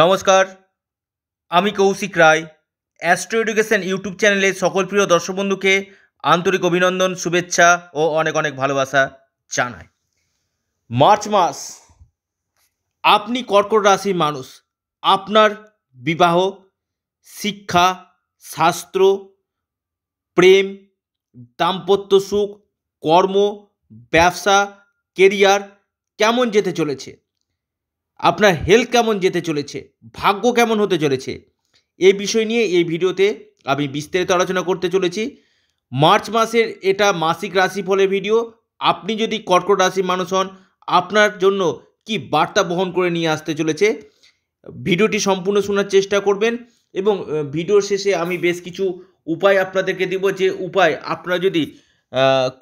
নমস্কার আমি Koushik Roy astro education YouTube চ্যানেলে সকল প্রিয় দর্শক বন্ধুকে আন্তরিক অভিনন্দন শুভেচ্ছা ও অনেক অনেক ভালোবাসা জানাই মার্চ মাস আপনি কর্কট রাশির মানুষ আপনার বিবাহ শিক্ষা শাস্ত্র প্রেম দাম্পত্য সুখ কর্ম ব্যবসা কেরিয়ার কেমন যেতে চলেছে আপনার হেলথ কেমন যেতে চলেছে ভাগ্য কেমন হতে চলেছে এই বিষয় নিয়ে এই ভিডিওতে আমি বিস্তারিত আলোচনা করতে চলেছি মার্চ মাসের এটা মাসিক রাশি ফলে ভিডিও আপনি যদি কর্কট রাশি মানুষ হন আপনার জন্য কি বার্তা বহন করে নিয়ে আসতে চলেছে ভিডিওটি সম্পূর্ণ শোনার চেষ্টা করবেন এবং ভিডিওর শেষে আমি বেশ কিছু উপায় আপনাদেরকে দিব যে উপায় আপনারা যদি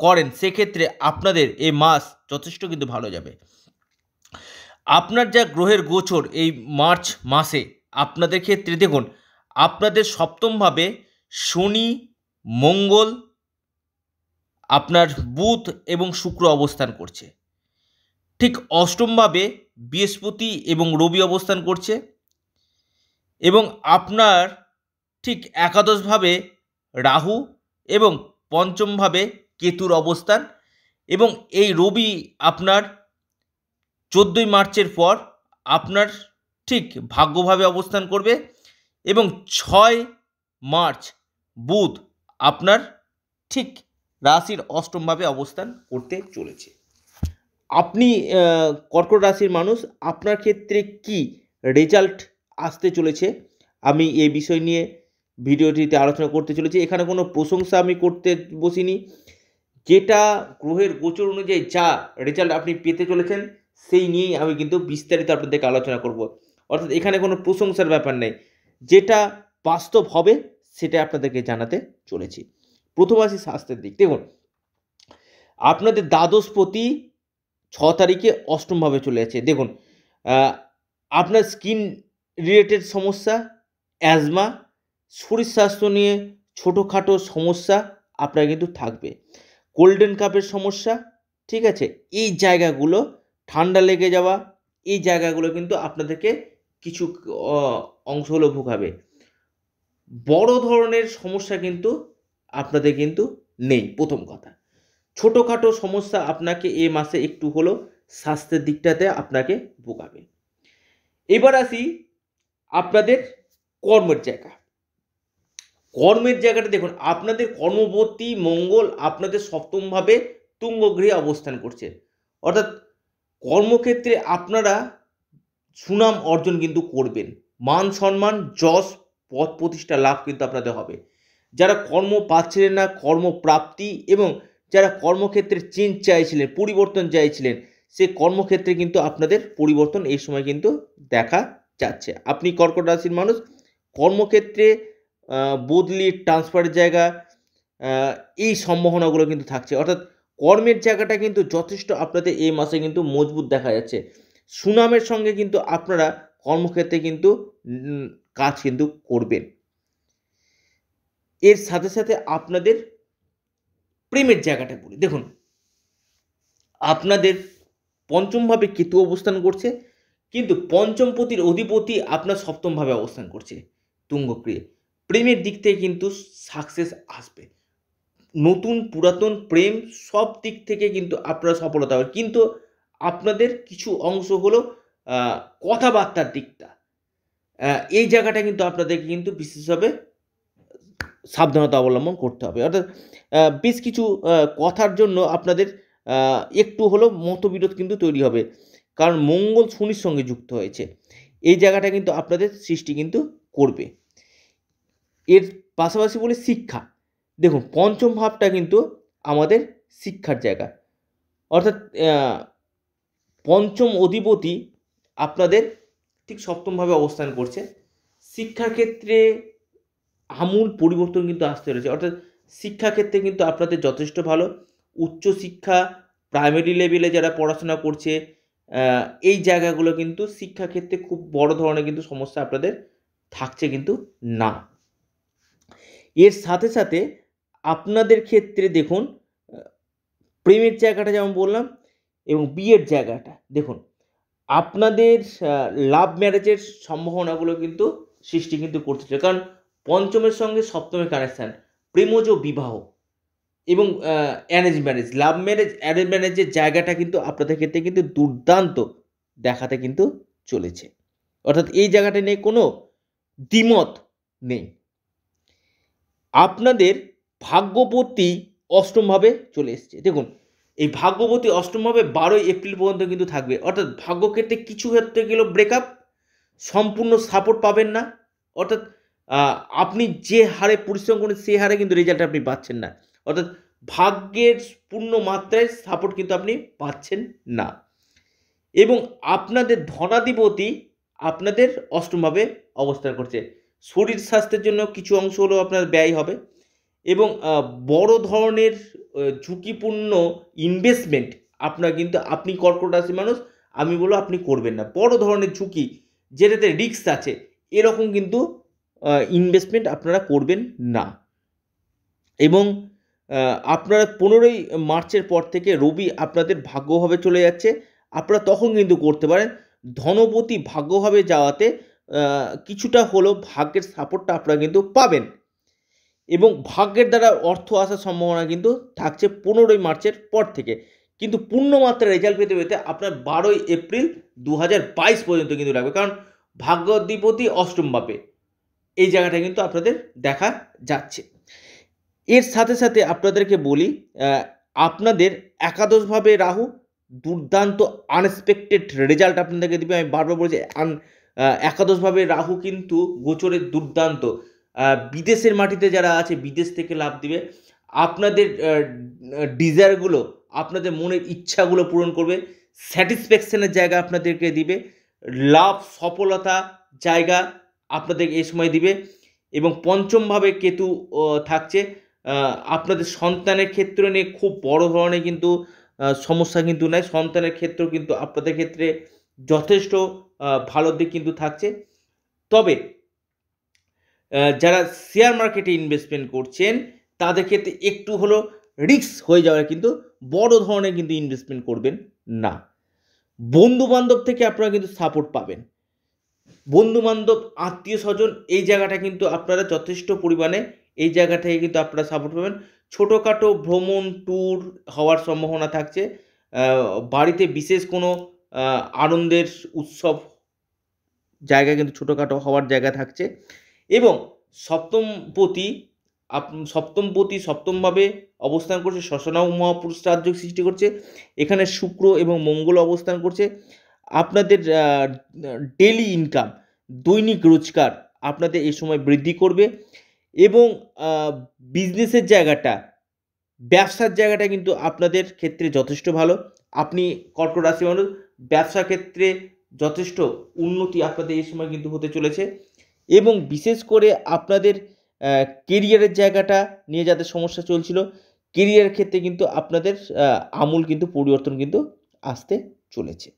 করেন সেক্ষেত্রে আপনাদের এই মাস যথেষ্ট কিন্তু ভালো যাবে আপনার যা গ্রহের গোচর এই মার্চ মাসে আপনাদের ক্ষেত্রে দেখুন আপনাদের সপ্তমভাবে শনি মঙ্গল আপনার বুধ এবং শুক্র অবস্থান করছে ঠিক অষ্টমভাবে বৃহস্পতি এবং রবি অবস্থান করছে এবং আপনার ঠিক একাদশভাবে রাহু এবং পঞ্চমভাবে কেতুর অবস্থান এবং এই রবি আপনার চোদ্দোই মার্চের পর আপনার ঠিক ভাগ্যভাবে অবস্থান করবে এবং ছয় মার্চ বুধ আপনার ঠিক রাশির অষ্টমভাবে অবস্থান করতে চলেছে আপনি কর্কট রাশির মানুষ আপনার ক্ষেত্রে কি রেজাল্ট আসতে চলেছে আমি এই বিষয় নিয়ে ভিডিওটিতে আলোচনা করতে চলেছি এখানে কোনো প্রশংসা আমি করতে বসিনি যেটা গ্রহের গোচর অনুযায়ী যা রেজাল্ট আপনি পেতে চলেছেন সেই নিয়েই আমি কিন্তু বিস্তারিত আপনাদেরকে আলোচনা করব অর্থাৎ এখানে কোনো প্রশংসার ব্যাপার নেই যেটা বাস্তব হবে সেটা আপনাদেরকে জানাতে চলেছি প্রথম আসি স্বাস্থ্যের দিক দেখুন আপনাদের দ্বাদশপতি ছ তারিখে অষ্টমভাবে চলে যাচ্ছে দেখুন আপনার স্কিন রিলেটেড সমস্যা অ্যাজমা শরীর স্বাস্থ্য নিয়ে ছোটোখাটো সমস্যা আপনার কিন্তু থাকবে গোল্ডেন কাপের সমস্যা ঠিক আছে এই জায়গাগুলো ঠান্ডা লেগে যাওয়া এই জায়গাগুলো কিন্তু আপনাদেরকে কিছু অংশ হলো ভোগাবে বড় ধরনের সমস্যা কিন্তু আপনাদের কিন্তু নেই প্রথম কথা ছোটোখাটো সমস্যা আপনাকে এ মাসে একটু হলো স্বাস্থ্যের দিকটাতে আপনাকে ভোগাবে এবার আসি আপনাদের কর্মের জায়গা কর্মের জায়গাটা দেখুন আপনাদের কর্মবর্তী মঙ্গল আপনাদের সপ্তমভাবে তুঙ্গগৃহে অবস্থান করছে অর্থাৎ কর্মক্ষেত্রে আপনারা সুনাম অর্জন কিন্তু করবেন মান সম্মান যশ পথ প্রতিষ্ঠা লাভ কিন্তু আপনাদের হবে যারা কর্ম পাচ্ছিলেন না কর্মপ্রাপ্তি এবং যারা কর্মক্ষেত্রে চেঞ্জ চাইছিলেন পরিবর্তন চাইছিলেন সে কর্মক্ষেত্রে কিন্তু আপনাদের পরিবর্তন এই সময় কিন্তু দেখা যাচ্ছে আপনি কর্কট রাশির মানুষ কর্মক্ষেত্রে বদলি ট্রান্সফারের জায়গা এই সম্ভাবনাগুলো কিন্তু থাকছে অর্থাৎ কর্মের জায়গাটা কিন্তু যথেষ্ট আপনাদের এই মাসে কিন্তু মজবুত দেখা যাচ্ছে সুনামের সঙ্গে কিন্তু আপনারা কর্মক্ষেত্রে কিন্তু কাজ কিন্তু করবেন এর সাথে সাথে আপনাদের প্রেমের জায়গাটা বলি দেখুন আপনাদের পঞ্চমভাবে কেতু অবস্থান করছে কিন্তু পঞ্চমপতির অধিপতি আপনার সপ্তমভাবে অবস্থান করছে তুঙ্গক্রিয়ে প্রেমের দিক থেকে কিন্তু সাকসেস আসবে নতুন পুরাতন প্রেম সব দিক থেকে কিন্তু আপনারা সফলতা হবে কিন্তু আপনাদের কিছু অংশ হলো কথাবার্তার দিকটা এই জায়গাটা কিন্তু আপনাদেরকে কিন্তু বিশেষভাবে সাবধানতা অবলম্বন করতে হবে অর্থাৎ বেশ কিছু কথার জন্য আপনাদের একটু হলো মতবিরোধ কিন্তু তৈরি হবে কারণ মঙ্গল শনির সঙ্গে যুক্ত হয়েছে এই জায়গাটা কিন্তু আপনাদের সৃষ্টি কিন্তু করবে এর পাশাপাশি বলে শিক্ষা দেখুন পঞ্চম ভাবটা কিন্তু আমাদের শিক্ষার জায়গা অর্থাৎ পঞ্চম অধিপতি আপনাদের ঠিক সপ্তমভাবে অবস্থান করছে শিক্ষার ক্ষেত্রে আমূল পরিবর্তন কিন্তু আসতে রয়েছে অর্থাৎ শিক্ষাক্ষেত্রে কিন্তু আপনাদের যথেষ্ট ভালো উচ্চশিক্ষা প্রাইমারি লেভেলে যারা পড়াশোনা করছে এই জায়গাগুলো কিন্তু শিক্ষাক্ষেত্রে খুব বড় ধরনের কিন্তু সমস্যা আপনাদের থাকছে কিন্তু না এর সাথে সাথে আপনাদের ক্ষেত্রে দেখুন প্রেমের জায়গাটা যেমন বললাম এবং বিয়ের জায়গাটা দেখুন আপনাদের লাভ ম্যারেজের সম্ভাবনাগুলো কিন্তু সৃষ্টি কিন্তু করতেছে কারণ পঞ্চমের সঙ্গে সপ্তমের কানেকশান প্রেমজ বিবাহ এবং arrange marriage love marriage arrange ম্যারেজের জায়গাটা কিন্তু আপনাদের ক্ষেত্রে কিন্তু দুর্দান্ত দেখাতে কিন্তু চলেছে অর্থাৎ এই জায়গাটা নিয়ে কোনো দ্বিমত নেই আপনাদের ভাগ্যবতী অষ্টমভাবে চলে এসছে দেখুন এই ভাগ্যবতী অষ্টমভাবে বারোই এপ্রিল পর্যন্ত কিন্তু থাকবে অর্থাৎ ভাগ্যক্ষেত্রে কিছু ক্ষেত্রে গেলেও ব্রেকআপ সম্পূর্ণ সাপোর্ট পাবেন না অর্থাৎ আপনি যে হারে পরিশ্রম করেন সেই হারে কিন্তু রেজাল্ট আপনি পাচ্ছেন না অর্থাৎ ভাগ্যের পূর্ণ মাত্রায় সাপোর্ট কিন্তু আপনি পাচ্ছেন না এবং আপনাদের ধনাধিপতি আপনাদের অষ্টমভাবে অবস্থান করছে শরীর স্বাস্থ্যের জন্য কিছু অংশ হলেও আপনার ব্যয় হবে এবং বড় ধরনের ঝুঁকিপূর্ণ ইনভেস্টমেন্ট আপনার কিন্তু আপনি কর্কট রাশি মানুষ আমি বলব আপনি করবেন না বড় ধরনের ঝুঁকি যেটাতে রিস্ক আছে এরকম কিন্তু ইনভেস্টমেন্ট আপনারা করবেন না এবং আপনারা পনেরোই মার্চের পর থেকে রবি আপনাদের ভাগ্যভাবে চলে যাচ্ছে আপনারা তখন কিন্তু করতে পারেন ধনপতি ভাগ্যভাবে যাওয়াতে কিছুটা হলেও ভাগ্যের সাপোর্টটা আপনারা কিন্তু পাবেন এবং ভাগ্যের দ্বারা অর্থ আসার সম্ভাবনা কিন্তু থাকছে পনেরোই মার্চের পর থেকে কিন্তু পূর্ণমাত্রায় রেজাল্ট পেতে পেতে আপনার বারোই এপ্রিল দু পর্যন্ত কিন্তু লাগবে কারণ ভাগ্য অধিপতি অষ্টম বাপে এই জায়গাটা কিন্তু আপনাদের দেখা যাচ্ছে এর সাথে সাথে আপনাদেরকে বলি আপনাদের একাদশভাবে রাহু দুর্দান্ত আনএক্সপেক্টেড রেজাল্ট আপনাদেরকে দেবে আমি বারবার বলছি আন একাদশভাবে রাহু কিন্তু গোচরের দুর্দান্ত বিদেশের মাটিতে যারা আছে বিদেশ থেকে লাভ দিবে আপনাদের ডিজায়ারগুলো আপনাদের মনের ইচ্ছাগুলো পূরণ করবে স্যাটিসফ্যাকশানের জায়গা আপনাদেরকে দিবে লাভ সফলতা জায়গা আপনাদের এ সময় দিবে এবং পঞ্চমভাবে কেতু থাকছে আপনাদের সন্তানের ক্ষেত্র নিয়ে খুব বড় ধরনের কিন্তু সমস্যা কিন্তু নাই সন্তানের ক্ষেত্র কিন্তু আপনাদের ক্ষেত্রে যথেষ্ট ভালো দিক কিন্তু থাকছে তবে যারা শেয়ার মার্কেটে ইনভেস্টমেন্ট করছেন তাদের ক্ষেত্রে একটু হলো রিক্স হয়ে যাওয়ার কিন্তু বড় ধরনের কিন্তু ইনভেস্টমেন্ট করবেন না বন্ধুবান্ধব থেকে আপনারা কিন্তু সাপোর্ট পাবেন বন্ধুবান্ধব আত্মীয় স্বজন এই জায়গাটা কিন্তু আপনারা যথেষ্ট পরিমাণে এই জায়গা থেকে কিন্তু আপনারা সাপোর্ট পাবেন ছোটোখাটো ভ্রমণ ট্যুর হওয়ার সম্ভাবনা থাকছে বাড়িতে বিশেষ কোনো আনন্দের উৎসব জায়গা কিন্তু ছোটোখাটো হওয়ার জায়গা থাকছে এবং সপ্তমপতি আপ সপ্তমপতি সপ্তমভাবে অবস্থান করছে শশনাও মহাপুরুষ রাজ্য সৃষ্টি করছে এখানে শুক্র এবং মঙ্গল অবস্থান করছে আপনাদের ডেলি ইনকাম দৈনিক রোজগার আপনাদের এ সময় বৃদ্ধি করবে এবং বিজনেসের জায়গাটা ব্যবসার জায়গাটা কিন্তু আপনাদের ক্ষেত্রে যথেষ্ট ভালো আপনি কর্কট রাশি মানুষ ব্যবসা ক্ষেত্রে যথেষ্ট উন্নতি আপনাদের এই সময় কিন্তু হতে চলেছে এবং বিশেষ করে আপনাদের কেরিয়ারের জায়গাটা নিয়ে যাদের সমস্যা চলছিল কেরিয়ারের ক্ষেত্রে কিন্তু আপনাদের আমূল কিন্তু পরিবর্তন কিন্তু আসতে চলেছে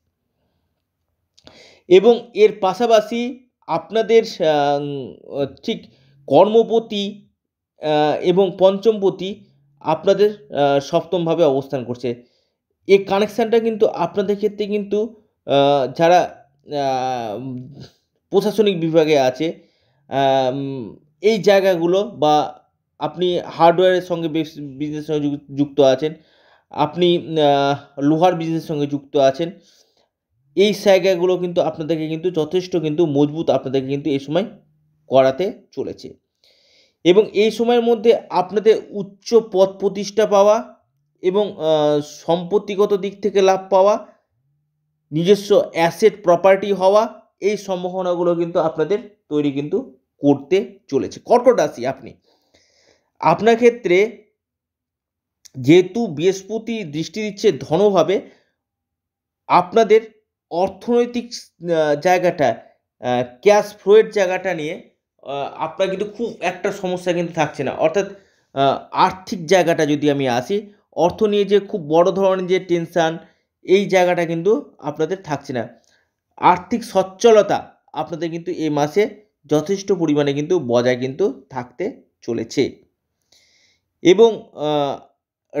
এবং এর পাশাপাশি আপনাদের ঠিক কর্মপতি এবং পঞ্চমপতি আপনাদের সপ্তমভাবে অবস্থান করছে এই কানেকশানটা কিন্তু আপনাদের ক্ষেত্রে কিন্তু যারা প্রশাসনিক বিভাগে আছে এই জায়গাগুলো বা আপনি হার্ডওয়্যারের সঙ্গে বিজনেসের সঙ্গে যুক্ত আছেন আপনি লোহার বিজনেসের সঙ্গে যুক্ত আছেন এই জায়গাগুলো কিন্তু আপনাদেরকে কিন্তু যথেষ্ট কিন্তু মজবুত আপনাদেরকে কিন্তু এই সময় করাতে চলেছে এবং এই সময়ের মধ্যে আপনাদের উচ্চ পদ প্রতিষ্ঠা পাওয়া এবং সম্পত্তিগত দিক থেকে লাভ পাওয়া নিজস্ব অ্যাসেট প্রপার্টি হওয়া এই সম্ভাবনাগুলো কিন্তু আপনাদের তৈরি কিন্তু করতে চলেছে কর্কট রাশি আপনি আপনার ক্ষেত্রে যেহেতু বৃহস্পতি দৃষ্টি দিচ্ছে ধনভাবে আপনাদের অর্থনৈতিক জায়গাটা ক্যাশ ফ্লোয়ের জায়গাটা নিয়ে আপনার কিন্তু খুব একটা সমস্যা কিন্তু থাকছে না অর্থাৎ আর্থিক জায়গাটা যদি আমি আসি অর্থ নিয়ে যে খুব বড় ধরনের যে টেনশান এই জায়গাটা কিন্তু আপনাদের থাকছে না আর্থিক সচ্ছলতা আপনাদের কিন্তু এ মাসে যথেষ্ট পরিমাণে কিন্তু বজায় কিন্তু থাকতে চলেছে এবং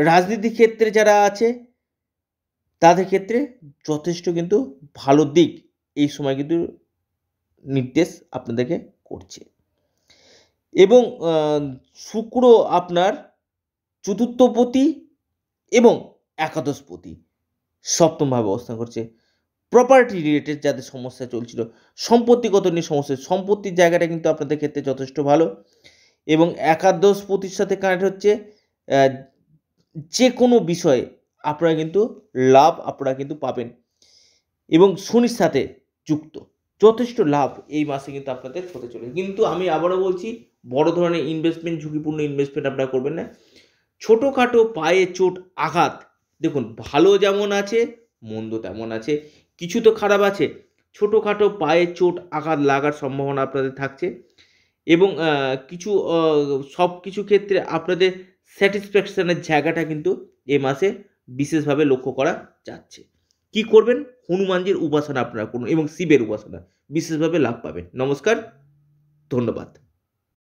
রাজনীতি ক্ষেত্রে যারা আছে তাদের ক্ষেত্রে যথেষ্ট কিন্তু ভালো দিক এই সময় কিন্তু নির্দেশ আপনাদেরকে করছে এবং শুক্র আপনার চতুর্থপতি এবং একাদশপতি সপ্তমভাবে অবস্থান করছে প্রপার্টি রিলেটেড যাদের সমস্যা চলছিল সম্পত্তিগত নিয়ে সমস্যা সম্পত্তির জায়গাটা কিন্তু আপনাদের ক্ষেত্রে যথেষ্ট ভালো এবং একাদশ প্রতির সাথে কানেক্ট হচ্ছে যে কোনো বিষয়ে আপনারা কিন্তু লাভ আপনারা কিন্তু পাবেন এবং শনির সাথে যুক্ত যথেষ্ট লাভ এই মাসে কিন্তু আপনাদের হতে চলে কিন্তু আমি আবারও বলছি বড় ধরনের ইনভেস্টমেন্ট ঝুঁকিপূর্ণ ইনভেস্টমেন্ট আপনারা করবেন না ছোটোখাটো পায়ে চোট আঘাত দেখুন ভালো যেমন আছে মন্দ তেমন আছে কিছু তো খারাপ আছে ছোটোখাটো পায়ে চোট আঘাত লাগার সম্ভাবনা আপনাদের থাকছে এবং কিছু সব কিছু ক্ষেত্রে আপনাদের স্যাটিসফ্যাকশানের জায়গাটা কিন্তু এ মাসে বিশেষভাবে লক্ষ্য করা যাচ্ছে কি করবেন হনুমানজির উপাসনা আপনারা করুন এবং শিবের উপাসনা বিশেষভাবে লাভ পাবেন নমস্কার ধন্যবাদ